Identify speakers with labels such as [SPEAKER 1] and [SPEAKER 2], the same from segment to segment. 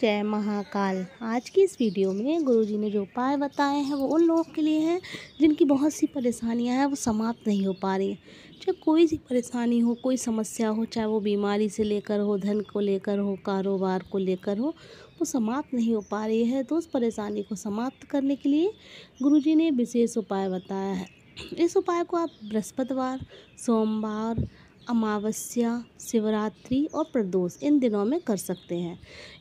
[SPEAKER 1] जय महाकाल आज की इस वीडियो में गुरुजी ने जो उपाय बताए हैं वो उन लोगों के लिए हैं जिनकी बहुत सी परेशानियां हैं वो समाप्त नहीं हो पा रही चाहे कोई सी परेशानी हो कोई समस्या हो चाहे वो बीमारी से लेकर हो धन को लेकर हो कारोबार को लेकर हो वो समाप्त नहीं हो पा रही है तो उस परेशानी को समाप्त करने के लिए गुरु ने विशेष उपाय बताया है इस उपाय को आप बृहस्पतिवार सोमवार अमावस्या शिवरात्रि और प्रदोष इन दिनों में कर सकते हैं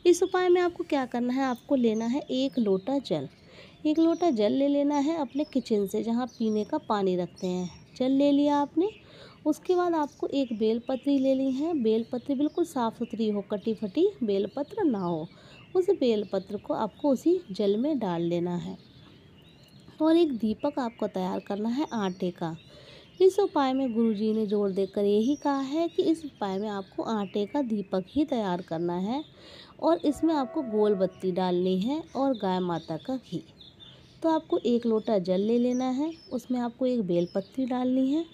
[SPEAKER 1] इस उपाय में आपको क्या करना है आपको लेना है एक लोटा जल एक लोटा जल ले लेना है अपने किचन से जहाँ पीने का पानी रखते हैं जल ले लिया आपने उसके बाद आपको एक बेलपत्री ले ली है बेलपत्री बिल्कुल साफ़ सुथरी हो कटी फटी बेलपत्र ना हो उस बेलपत्र को आपको उसी जल में डाल लेना है और एक दीपक आपको तैयार करना है आटे का इस उपाय में गुरुजी ने जोर देकर यही कहा है कि इस उपाय में आपको आटे का दीपक ही तैयार करना है और इसमें आपको गोल बत्ती डालनी है और गाय माता का घी तो आपको एक लोटा जल ले लेना है उसमें आपको एक बेल पत्ती डालनी है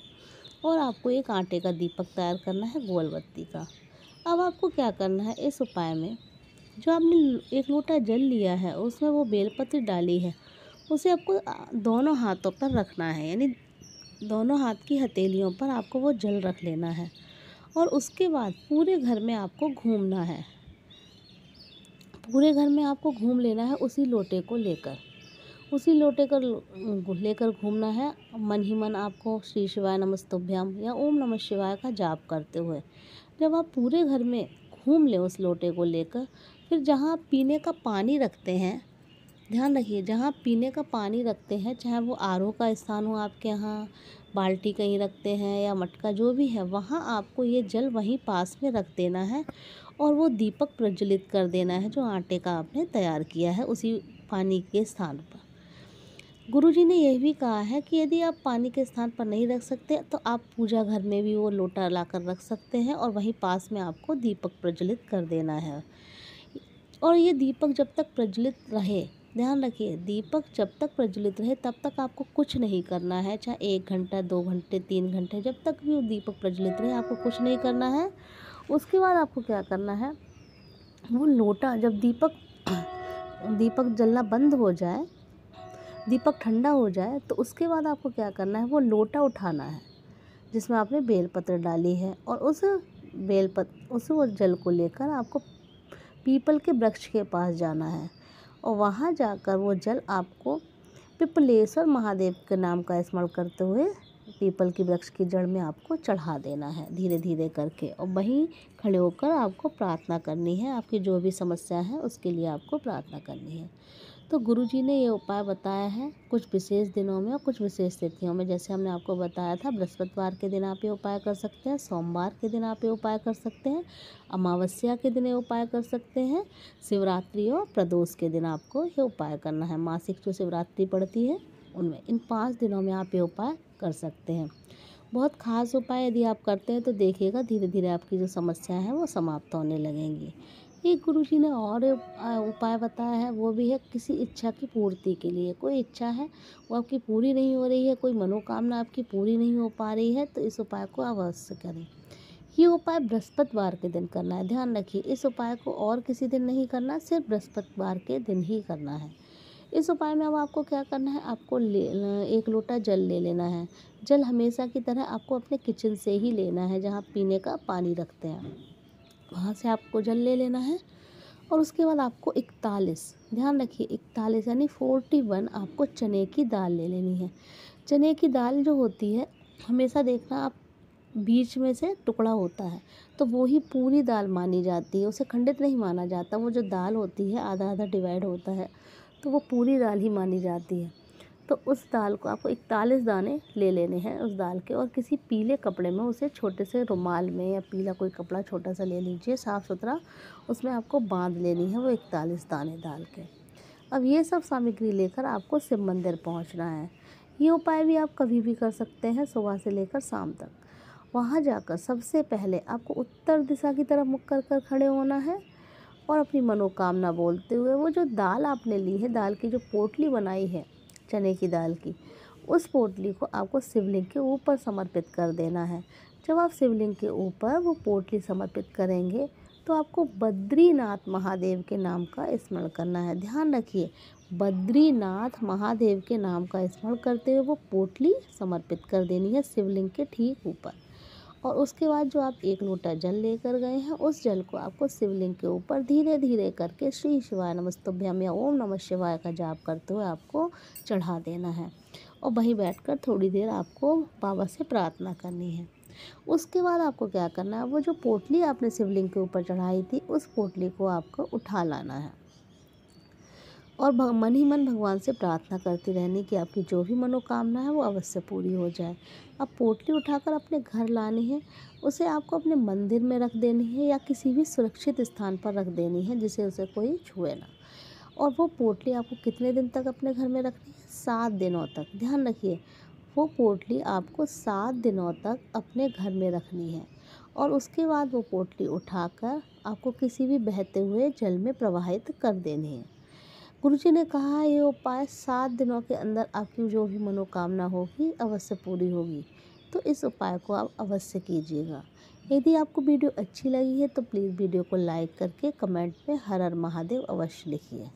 [SPEAKER 1] और आपको एक आटे का दीपक तैयार करना है गोल बत्ती का अब आपको क्या करना है इस उपाय में जो आपने एक लोटा जल लिया है उसमें वो बेलपत्ती डाली है उसे आपको दोनों हाथों पर रखना है यानी दोनों हाथ की हथेलियों पर आपको वो जल रख लेना है और उसके बाद पूरे घर में आपको घूमना है पूरे घर में आपको घूम लेना है उसी लोटे को लेकर उसी लोटे कर लेकर घूमना है मन ही मन आपको श्री शिवाय नमस्तुभ्याम या ओम नमः शिवाय का जाप करते हुए जब आप पूरे घर में घूम लें उस लोटे को लेकर फिर जहाँ पीने का पानी रखते हैं ध्यान रखिए जहाँ पीने का पानी रखते हैं चाहे वो आर का स्थान हो आपके यहाँ बाल्टी कहीं रखते हैं या मटका जो भी है वहाँ आपको ये जल वहीं पास में रख देना है और वो दीपक प्रज्वलित कर देना है जो आटे का आपने तैयार किया है उसी पानी के स्थान पर गुरु जी ने यह भी कहा है कि यदि आप पानी के स्थान पर नहीं रख सकते तो आप पूजा घर में भी वो लोटा लाकर रख सकते हैं और वहीं पास में आपको दीपक प्रज्वलित कर देना है और ये दीपक जब तक प्रज्वलित रहे ध्यान रखिए दीपक जब तक प्रज्वलित रहे तब तक आपको कुछ नहीं करना है चाहे एक घंटा दो घंटे तीन घंटे जब तक भी वो दीपक प्रज्वलित रहे आपको कुछ नहीं करना है उसके बाद आपको क्या करना है वो लोटा जब दीपक दीपक जलना बंद हो जाए दीपक ठंडा हो जाए तो उसके बाद आपको क्या करना है वो लोटा उठाना है जिसमें आपने बेलपत्र डाली है और उस बेलपत्र उस वो जल को लेकर आपको पीपल के वृक्ष के पास जाना है और वहाँ जाकर वो जल आपको पिपलेश्वर महादेव के नाम का स्मरण करते हुए पीपल की वृक्ष की जड़ में आपको चढ़ा देना है धीरे धीरे करके और वहीं खड़े होकर आपको प्रार्थना करनी है आपकी जो भी समस्या है उसके लिए आपको प्रार्थना करनी है तो गुरुजी ने ये उपाय बताया है कुछ विशेष दिनों में और कुछ विशेष तिथियों में जैसे हमने आपको बताया था बृहस्पतिवार के दिन आप ये उपाय कर सकते हैं सोमवार के दिन आप ये उपाय कर सकते हैं अमावस्या के दिन ये उपाय कर सकते हैं शिवरात्रि और प्रदोष के दिन आपको ये उपाय करना है मासिक जो शिवरात्रि पड़ती है उनमें इन पाँच दिनों में आप ये उपाय कर सकते हैं बहुत खास उपाय यदि आप करते हैं तो देखिएगा धीरे धीरे आपकी जो समस्या है वो समाप्त होने लगेंगी एक गुरु जी ने और उपाय बताया है वो भी है किसी इच्छा की पूर्ति के लिए कोई इच्छा है वो आपकी पूरी नहीं हो रही है कोई मनोकामना आपकी पूरी नहीं हो पा रही है तो इस उपाय को अवश्य करें ये उपाय बृहस्पतिवार के दिन करना है ध्यान रखिए इस उपाय को और किसी दिन नहीं करना सिर्फ बृहस्पतिवार के दिन ही करना है इस उपाय में अब आपको क्या करना है आपको ले एक लोटा जल ले लेना है जल हमेशा की तरह आपको अपने किचन से ही लेना है जहाँ पीने का पानी रखते हैं वहाँ से आपको जल ले लेना है और उसके बाद आपको इकतालीस ध्यान रखिए इकतालीस यानी फोर्टी वन आपको चने की दाल ले लेनी है चने की दाल जो होती है हमेशा देखना आप बीच में से टुकड़ा होता है तो वो ही पूरी दाल मानी जाती है उसे खंडित नहीं माना जाता वो जो दाल होती है आधा आधा डिवाइड होता है तो वो पूरी दाल ही मानी जाती है तो उस दाल को आपको इकतालीस दाने ले लेने हैं उस दाल के और किसी पीले कपड़े में उसे छोटे से रुमाल में या पीला कोई कपड़ा छोटा सा ले लीजिए साफ़ सुथरा उसमें आपको बांध लेनी है वो इकतालीस दाने दाल के अब ये सब सामग्री लेकर आपको शिव मंदिर पहुँचना है ये उपाय भी आप कभी भी कर सकते हैं सुबह से लेकर शाम तक वहाँ जाकर सबसे पहले आपको उत्तर दिशा की तरफ मुख कर कर खड़े होना है और अपनी मनोकामना बोलते हुए वो जो दाल आपने ली है दाल की जो पोटली बनाई है चने की दाल की उस पोटली को आपको शिवलिंग के ऊपर समर्पित कर देना है जब आप शिवलिंग के ऊपर वो पोटली समर्पित करेंगे तो आपको बद्रीनाथ महादेव के नाम का स्मरण करना है ध्यान रखिए बद्रीनाथ महादेव के नाम का स्मरण करते हुए वो पोटली समर्पित कर देनी है शिवलिंग के ठीक ऊपर और उसके बाद जो आप एक लोटा जल लेकर गए हैं उस जल को आपको शिवलिंग के ऊपर धीरे धीरे करके श्री शिवाय नमस्तभ्यम या ओम नमः शिवाय का जाप करते हुए आपको चढ़ा देना है और वहीं बैठकर थोड़ी देर आपको बाबा से प्रार्थना करनी है उसके बाद आपको क्या करना है वो जो पोटली आपने शिवलिंग के ऊपर चढ़ाई थी उस पोटली को आपको उठा लाना है और मन ही मन भगवान से प्रार्थना करती रहनी कि आपकी जो भी मनोकामना है वो अवश्य पूरी हो जाए अब पोटली उठाकर अपने घर लानी है उसे आपको अपने मंदिर में रख देनी है या किसी भी सुरक्षित स्थान पर रख देनी है जिसे उसे कोई छुए ना और वो पोटली आपको कितने दिन तक अपने घर में रखनी है सात दिनों तक ध्यान रखिए वो पोटली आपको सात दिनों तक अपने घर में रखनी है और उसके बाद वो पोटली उठाकर आपको किसी भी बहते हुए जल में प्रवाहित कर देनी है गुरु जी ने कहा ये उपाय सात दिनों के अंदर आपकी जो भी मनोकामना होगी अवश्य पूरी होगी तो इस उपाय को आप अवश्य कीजिएगा यदि आपको वीडियो अच्छी लगी है तो प्लीज़ वीडियो को लाइक करके कमेंट में हर हर महादेव अवश्य लिखिए